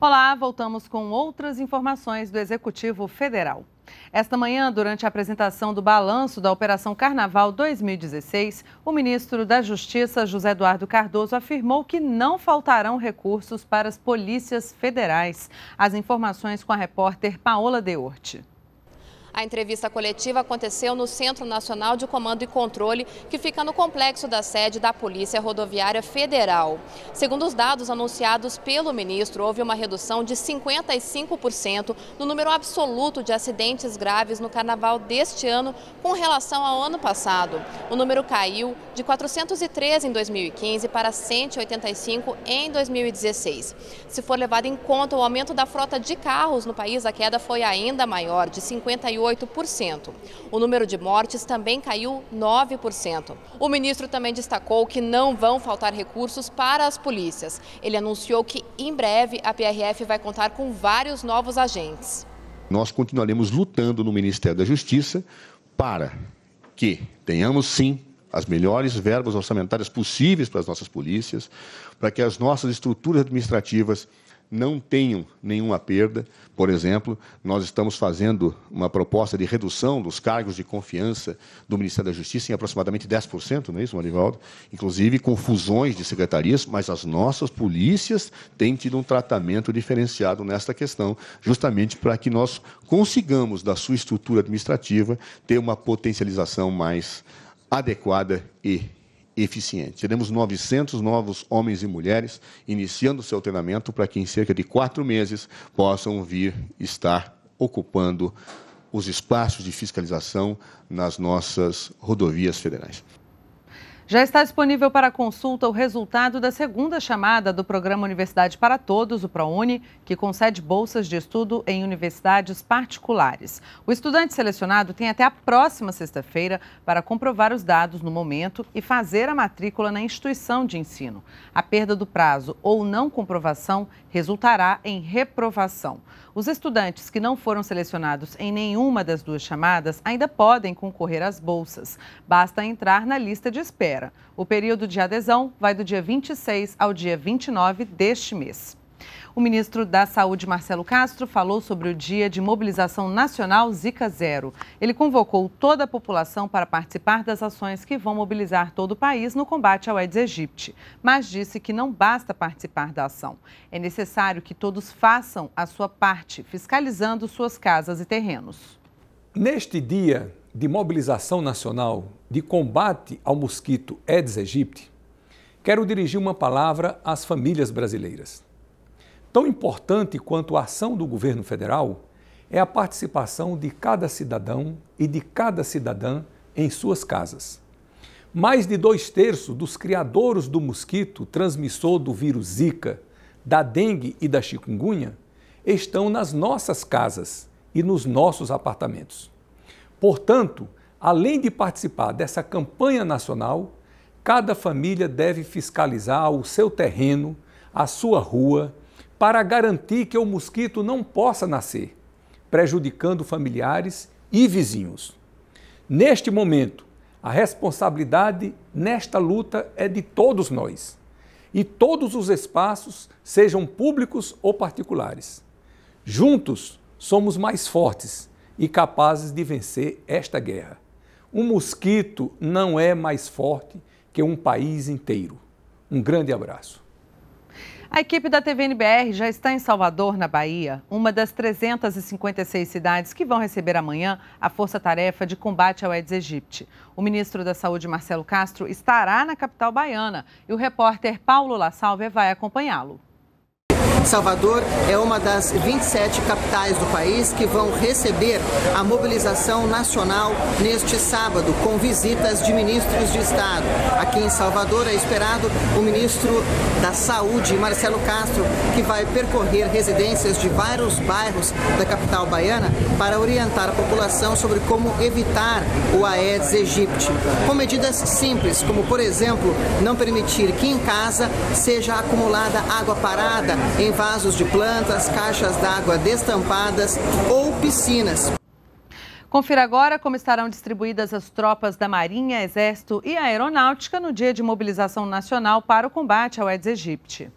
Olá, voltamos com outras informações do Executivo Federal. Esta manhã, durante a apresentação do balanço da Operação Carnaval 2016, o ministro da Justiça, José Eduardo Cardoso, afirmou que não faltarão recursos para as polícias federais. As informações com a repórter Paola Deorte. A entrevista coletiva aconteceu no Centro Nacional de Comando e Controle, que fica no complexo da sede da Polícia Rodoviária Federal. Segundo os dados anunciados pelo ministro, houve uma redução de 55% no número absoluto de acidentes graves no carnaval deste ano com relação ao ano passado. O número caiu de 413 em 2015 para 185 em 2016. Se for levado em conta o aumento da frota de carros no país, a queda foi ainda maior, de 58 o número de mortes também caiu 9%. O ministro também destacou que não vão faltar recursos para as polícias. Ele anunciou que em breve a PRF vai contar com vários novos agentes. Nós continuaremos lutando no Ministério da Justiça para que tenhamos sim as melhores verbas orçamentárias possíveis para as nossas polícias, para que as nossas estruturas administrativas não tenham nenhuma perda. Por exemplo, nós estamos fazendo uma proposta de redução dos cargos de confiança do Ministério da Justiça em aproximadamente 10%, não é isso, Marivaldo? Inclusive com fusões de secretarias, mas as nossas polícias têm tido um tratamento diferenciado nesta questão, justamente para que nós consigamos, da sua estrutura administrativa, ter uma potencialização mais adequada e eficiente. Teremos 900 novos homens e mulheres iniciando seu treinamento para que em cerca de quatro meses possam vir estar ocupando os espaços de fiscalização nas nossas rodovias federais. Já está disponível para consulta o resultado da segunda chamada do programa Universidade para Todos, o ProUni, que concede bolsas de estudo em universidades particulares. O estudante selecionado tem até a próxima sexta-feira para comprovar os dados no momento e fazer a matrícula na instituição de ensino. A perda do prazo ou não comprovação resultará em reprovação. Os estudantes que não foram selecionados em nenhuma das duas chamadas ainda podem concorrer às bolsas. Basta entrar na lista de espera. O período de adesão vai do dia 26 ao dia 29 deste mês. O ministro da Saúde, Marcelo Castro, falou sobre o dia de mobilização nacional Zika Zero. Ele convocou toda a população para participar das ações que vão mobilizar todo o país no combate ao Aedes aegypti, mas disse que não basta participar da ação. É necessário que todos façam a sua parte, fiscalizando suas casas e terrenos. Neste dia, de mobilização nacional de combate ao mosquito Aedes aegypti, quero dirigir uma palavra às famílias brasileiras. Tão importante quanto a ação do governo federal é a participação de cada cidadão e de cada cidadã em suas casas. Mais de dois terços dos criadores do mosquito transmissor do vírus Zika, da dengue e da chikungunya estão nas nossas casas e nos nossos apartamentos. Portanto, além de participar dessa campanha nacional, cada família deve fiscalizar o seu terreno, a sua rua, para garantir que o mosquito não possa nascer, prejudicando familiares e vizinhos. Neste momento, a responsabilidade nesta luta é de todos nós e todos os espaços, sejam públicos ou particulares. Juntos somos mais fortes e capazes de vencer esta guerra. Um mosquito não é mais forte que um país inteiro. Um grande abraço. A equipe da TVNBR já está em Salvador, na Bahia, uma das 356 cidades que vão receber amanhã a força-tarefa de combate ao Aedes aegypti. O ministro da Saúde, Marcelo Castro, estará na capital baiana e o repórter Paulo La Salve vai acompanhá-lo. Salvador é uma das 27 capitais do país que vão receber a mobilização nacional neste sábado, com visitas de ministros de Estado. Aqui em Salvador é esperado o ministro da Saúde, Marcelo Castro, que vai percorrer residências de vários bairros da capital baiana para orientar a população sobre como evitar o Aedes aegypti, com medidas simples, como, por exemplo, não permitir que em casa seja acumulada água parada em vasos de plantas, caixas d'água destampadas ou piscinas. Confira agora como estarão distribuídas as tropas da Marinha, Exército e Aeronáutica no dia de mobilização nacional para o combate ao Aedes aegypti.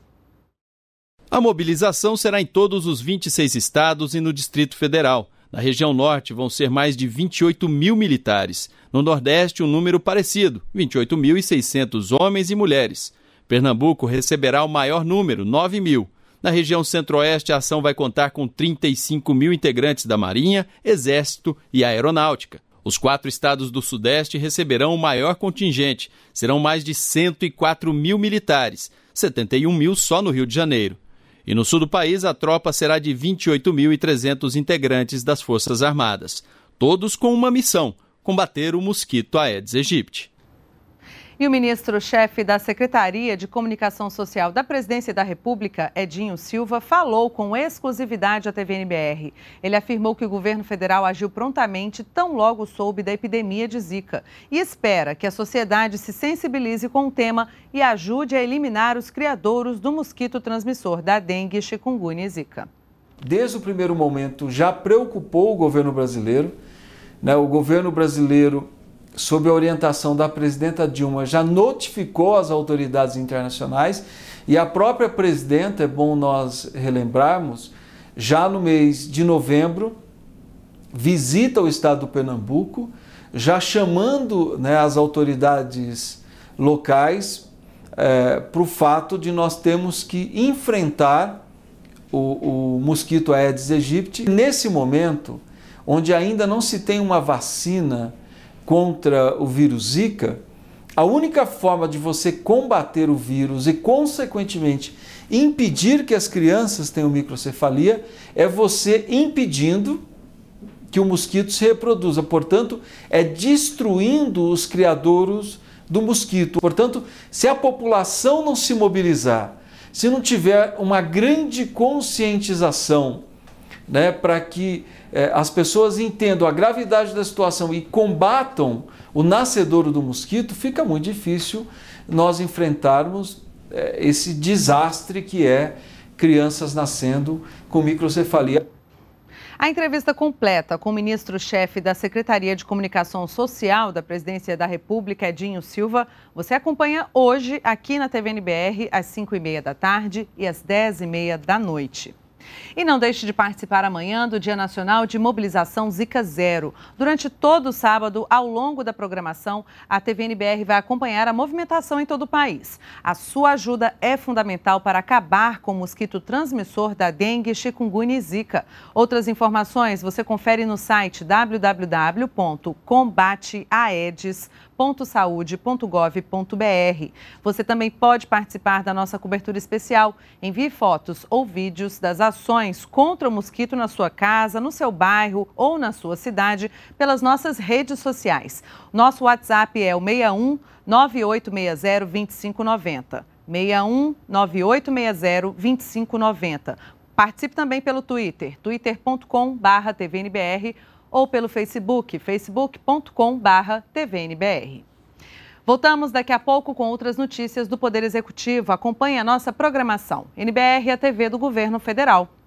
A mobilização será em todos os 26 estados e no Distrito Federal. Na região norte vão ser mais de 28 mil militares. No Nordeste, um número parecido, 28.600 homens e mulheres. Pernambuco receberá o maior número, 9 mil. Na região centro-oeste, a ação vai contar com 35 mil integrantes da Marinha, Exército e Aeronáutica. Os quatro estados do Sudeste receberão o maior contingente, serão mais de 104 mil militares, 71 mil só no Rio de Janeiro. E no sul do país, a tropa será de 28.300 integrantes das Forças Armadas, todos com uma missão: combater o mosquito Aedes aegypti. E o ministro-chefe da Secretaria de Comunicação Social da Presidência da República, Edinho Silva, falou com exclusividade à TVNBR. Ele afirmou que o governo federal agiu prontamente tão logo soube da epidemia de Zika e espera que a sociedade se sensibilize com o tema e ajude a eliminar os criadouros do mosquito transmissor da dengue, chikungunya e Zika desde o primeiro momento já preocupou o governo brasileiro. Né? O governo brasileiro sob a orientação da presidenta Dilma, já notificou as autoridades internacionais e a própria presidenta, é bom nós relembrarmos, já no mês de novembro, visita o estado do Pernambuco, já chamando né, as autoridades locais é, para o fato de nós termos que enfrentar o, o mosquito Aedes aegypti. Nesse momento, onde ainda não se tem uma vacina contra o vírus Zika, a única forma de você combater o vírus e, consequentemente, impedir que as crianças tenham microcefalia é você impedindo que o mosquito se reproduza. Portanto, é destruindo os criadouros do mosquito. Portanto, se a população não se mobilizar, se não tiver uma grande conscientização né, para que eh, as pessoas entendam a gravidade da situação e combatam o nascedouro do mosquito, fica muito difícil nós enfrentarmos eh, esse desastre que é crianças nascendo com microcefalia. A entrevista completa com o ministro-chefe da Secretaria de Comunicação Social da Presidência da República, Edinho Silva, você acompanha hoje aqui na TVNBR às 5h30 da tarde e às 10h30 da noite. E não deixe de participar amanhã do Dia Nacional de Mobilização Zika Zero. Durante todo o sábado, ao longo da programação, a TVNBR vai acompanhar a movimentação em todo o país. A sua ajuda é fundamental para acabar com o mosquito transmissor da dengue, chikungunya e zika. Outras informações você confere no site www.combateaedes.saude.gov.br. Você também pode participar da nossa cobertura especial. Envie fotos ou vídeos das ações ações contra o mosquito na sua casa, no seu bairro ou na sua cidade pelas nossas redes sociais. Nosso WhatsApp é o 61 9860 2590. 61 9860 2590. Participe também pelo Twitter, twitter.com/tvnbr ou pelo Facebook, facebook.com/tvnbr. Voltamos daqui a pouco com outras notícias do Poder Executivo. Acompanhe a nossa programação. NBR, a TV do Governo Federal.